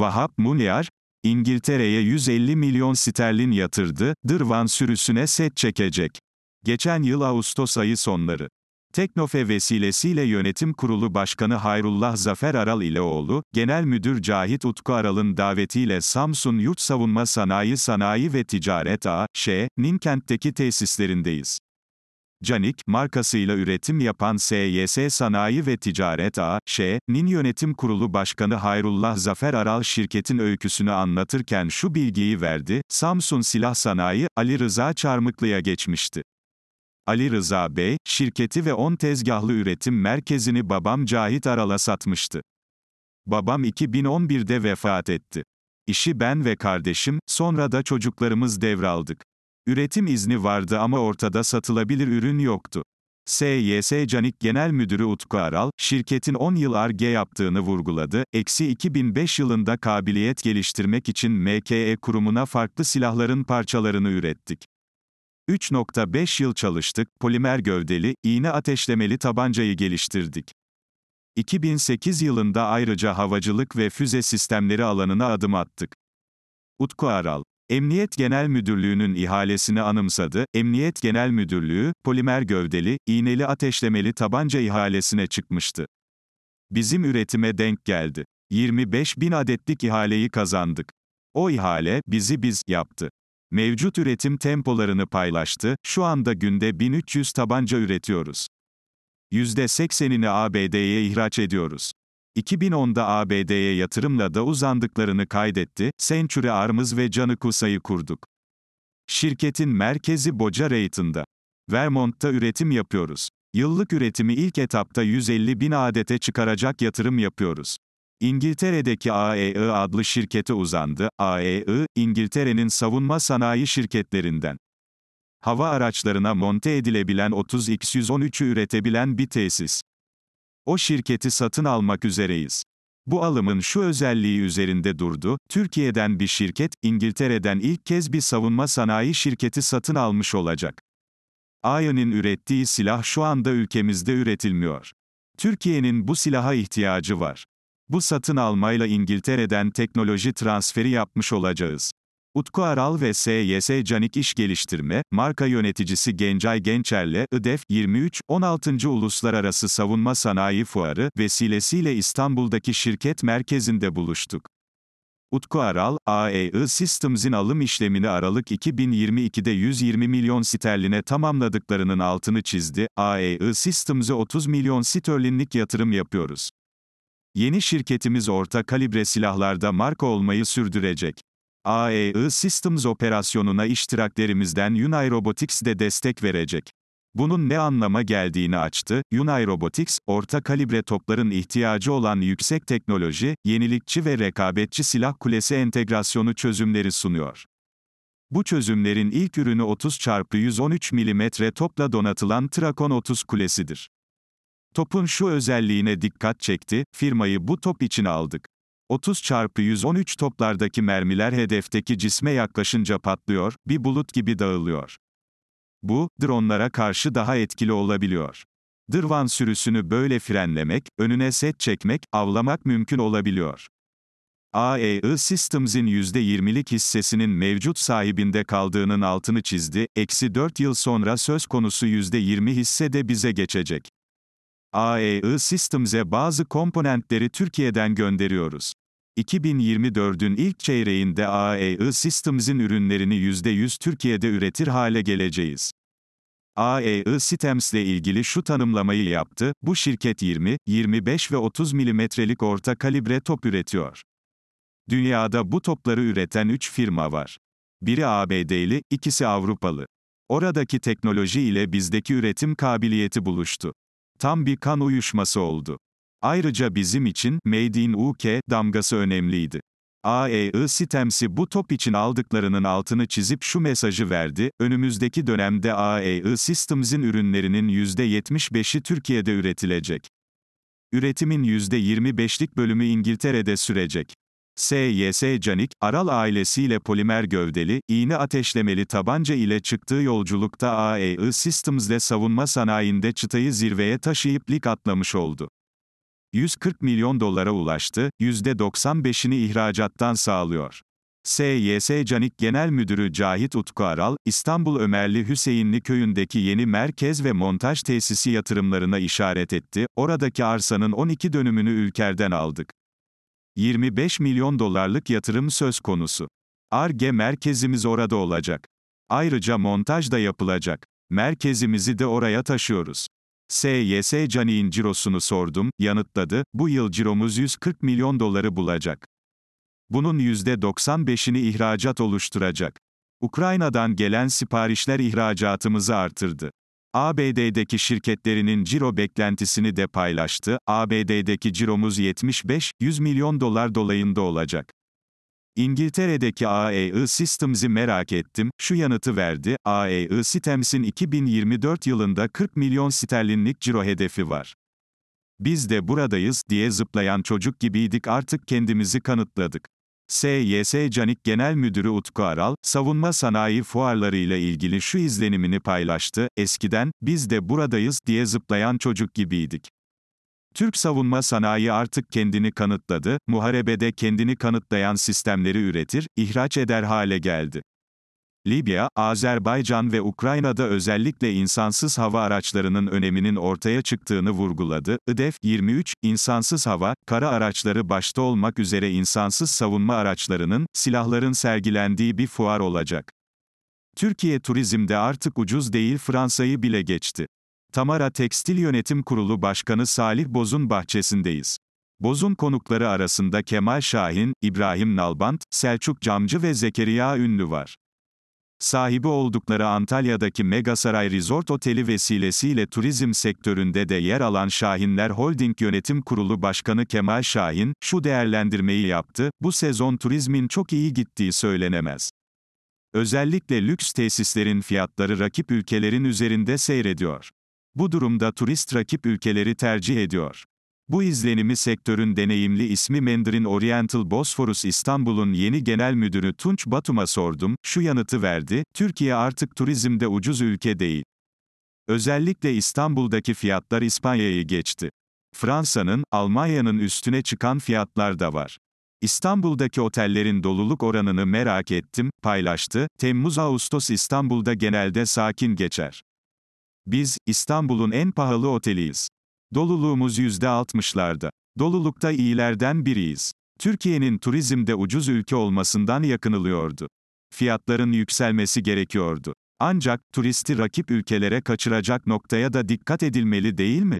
Vahap Munyar, İngiltere'ye 150 milyon sterlin yatırdı, Dırvan sürüsüne set çekecek. Geçen yıl Ağustos ayı sonları. Teknofe vesilesiyle Yönetim Kurulu Başkanı Hayrullah Zafer Aral ile oğlu, Genel Müdür Cahit Utku Aral'ın davetiyle Samsun Yurt Savunma Sanayi Sanayi ve Ticaret A.Ş. Ninkent'teki tesislerindeyiz. Canik, markasıyla üretim yapan SYS Sanayi ve Ticaret A.Ş. nin yönetim kurulu başkanı Hayrullah Zafer Aral şirketin öyküsünü anlatırken şu bilgiyi verdi, Samsun Silah Sanayi, Ali Rıza Çarmıklı'ya geçmişti. Ali Rıza Bey, şirketi ve 10 tezgahlı üretim merkezini babam Cahit Aral'a satmıştı. Babam 2011'de vefat etti. İşi ben ve kardeşim, sonra da çocuklarımız devraldık. Üretim izni vardı ama ortada satılabilir ürün yoktu. SYS Canik Genel Müdürü Utku Aral, şirketin 10 yıl ARGE yaptığını vurguladı, eksi 2005 yılında kabiliyet geliştirmek için MKE kurumuna farklı silahların parçalarını ürettik. 3.5 yıl çalıştık, polimer gövdeli, iğne ateşlemeli tabancayı geliştirdik. 2008 yılında ayrıca havacılık ve füze sistemleri alanına adım attık. Utku Aral Emniyet Genel Müdürlüğü'nün ihalesini anımsadı. Emniyet Genel Müdürlüğü, polimer gövdeli, iğneli ateşlemeli tabanca ihalesine çıkmıştı. Bizim üretime denk geldi. 25 bin adetlik ihaleyi kazandık. O ihale, bizi biz yaptı. Mevcut üretim tempolarını paylaştı, şu anda günde 1300 tabanca üretiyoruz. %80'ini ABD'ye ihraç ediyoruz. 2010'da ABD'ye yatırımla da uzandıklarını kaydetti, Century Arms ve Canikusa'yı kurduk. Şirketin merkezi Boca Raton'da. Vermont'ta üretim yapıyoruz. Yıllık üretimi ilk etapta 150 bin adete çıkaracak yatırım yapıyoruz. İngiltere'deki AEI adlı şirkete uzandı. AEI, İngiltere'nin savunma sanayi şirketlerinden. Hava araçlarına monte edilebilen 30X113'ü üretebilen bir tesis. O şirketi satın almak üzereyiz. Bu alımın şu özelliği üzerinde durdu, Türkiye'den bir şirket, İngiltere'den ilk kez bir savunma sanayi şirketi satın almış olacak. Ayon'in ürettiği silah şu anda ülkemizde üretilmiyor. Türkiye'nin bu silaha ihtiyacı var. Bu satın almayla İngiltere'den teknoloji transferi yapmış olacağız. Utku Aral ve SYS Canik İş Geliştirme, marka yöneticisi Gencay Gençer'le IDEF 23, 16. Uluslararası Savunma Sanayi Fuarı vesilesiyle İstanbul'daki şirket merkezinde buluştuk. Utku Aral, AEI Systems'in alım işlemini Aralık 2022'de 120 milyon sterline tamamladıklarının altını çizdi. AEI Systems'e 30 milyon sterlinlik yatırım yapıyoruz. Yeni şirketimiz orta kalibre silahlarda marka olmayı sürdürecek. AEI Systems operasyonuna iştiraklerimizden Yunay Robotics de destek verecek. Bunun ne anlama geldiğini açtı, Yunay Robotics, orta kalibre topların ihtiyacı olan yüksek teknoloji, yenilikçi ve rekabetçi silah kulesi entegrasyonu çözümleri sunuyor. Bu çözümlerin ilk ürünü 30x113 mm topla donatılan Trakon 30 kulesidir. Topun şu özelliğine dikkat çekti, firmayı bu top için aldık. 30 çarpı 113 toplardaki mermiler hedefteki cisme yaklaşınca patlıyor, bir bulut gibi dağılıyor. Bu, dronlara karşı daha etkili olabiliyor. Dırvan sürüsünü böyle frenlemek, önüne set çekmek, avlamak mümkün olabiliyor. AEI Systems'in %20'lik hissesinin mevcut sahibinde kaldığının altını çizdi, eksi 4 yıl sonra söz konusu %20 hisse de bize geçecek. AEI Systems'e bazı komponentleri Türkiye'den gönderiyoruz. 2024'ün ilk çeyreğinde AEI Systems'in ürünlerini %100 Türkiye'de üretir hale geleceğiz. AEI Systems ile ilgili şu tanımlamayı yaptı, bu şirket 20, 25 ve 30 milimetrelik orta kalibre top üretiyor. Dünyada bu topları üreten 3 firma var. Biri ABD'li, ikisi Avrupalı. Oradaki teknoloji ile bizdeki üretim kabiliyeti buluştu. Tam bir kan uyuşması oldu. Ayrıca bizim için, Made in UK, damgası önemliydi. AEI Stems'i bu top için aldıklarının altını çizip şu mesajı verdi, önümüzdeki dönemde AEI Systems'in ürünlerinin %75'i Türkiye'de üretilecek. Üretimin %25'lik bölümü İngiltere'de sürecek. S.Y.S. Canik, Aral ailesiyle polimer gövdeli, iğne ateşlemeli tabanca ile çıktığı yolculukta AEI Systems'le savunma sanayinde çıtayı zirveye taşıyıp lig atlamış oldu. 140 milyon dolara ulaştı, %95'ini ihracattan sağlıyor. SYS Canik Genel Müdürü Cahit Utku Aral, İstanbul Ömerli Hüseyinli köyündeki yeni merkez ve montaj tesisi yatırımlarına işaret etti, oradaki arsanın 12 dönümünü ülkerden aldık. 25 milyon dolarlık yatırım söz konusu. ARGE merkezimiz orada olacak. Ayrıca montaj da yapılacak. Merkezimizi de oraya taşıyoruz. SYS Cani'in cirosunu sordum, yanıtladı, bu yıl ciromuz 140 milyon doları bulacak. Bunun %95'ini ihracat oluşturacak. Ukrayna'dan gelen siparişler ihracatımızı artırdı. ABD'deki şirketlerinin ciro beklentisini de paylaştı. ABD'deki ciromuz 75-100 milyon dolar dolayında olacak. İngiltere'deki AEI Systems'i merak ettim, şu yanıtı verdi, AEI Systems'in 2024 yılında 40 milyon sterlinlik ciro hedefi var. Biz de buradayız diye zıplayan çocuk gibiydik artık kendimizi kanıtladık. SYS Canik Genel Müdürü Utku Aral, savunma sanayi fuarlarıyla ilgili şu izlenimini paylaştı, eskiden, biz de buradayız diye zıplayan çocuk gibiydik. Türk savunma sanayi artık kendini kanıtladı, muharebede kendini kanıtlayan sistemleri üretir, ihraç eder hale geldi. Libya, Azerbaycan ve Ukrayna'da özellikle insansız hava araçlarının öneminin ortaya çıktığını vurguladı. IDEF 23, insansız hava, kara araçları başta olmak üzere insansız savunma araçlarının, silahların sergilendiği bir fuar olacak. Türkiye turizmde artık ucuz değil Fransa'yı bile geçti. Tamara Tekstil Yönetim Kurulu Başkanı Salih Boz'un bahçesindeyiz. Boz'un konukları arasında Kemal Şahin, İbrahim Nalbant, Selçuk Camcı ve Zekeriya Ünlü var. Sahibi oldukları Antalya'daki Megasaray Resort Oteli vesilesiyle turizm sektöründe de yer alan Şahinler Holding Yönetim Kurulu Başkanı Kemal Şahin, şu değerlendirmeyi yaptı, bu sezon turizmin çok iyi gittiği söylenemez. Özellikle lüks tesislerin fiyatları rakip ülkelerin üzerinde seyrediyor. Bu durumda turist rakip ülkeleri tercih ediyor. Bu izlenimi sektörün deneyimli ismi Mandarin Oriental Bosphorus İstanbul'un yeni genel müdürü Tunç Batum'a sordum, şu yanıtı verdi, Türkiye artık turizmde ucuz ülke değil. Özellikle İstanbul'daki fiyatlar İspanya'yı geçti. Fransa'nın, Almanya'nın üstüne çıkan fiyatlar da var. İstanbul'daki otellerin doluluk oranını merak ettim, paylaştı. Temmuz-Ağustos İstanbul'da genelde sakin geçer. Biz, İstanbul'un en pahalı oteliyiz. Doluluğumuz %60'larda. Dolulukta iyilerden biriyiz. Türkiye'nin turizmde ucuz ülke olmasından yakınılıyordu. Fiyatların yükselmesi gerekiyordu. Ancak turisti rakip ülkelere kaçıracak noktaya da dikkat edilmeli değil mi?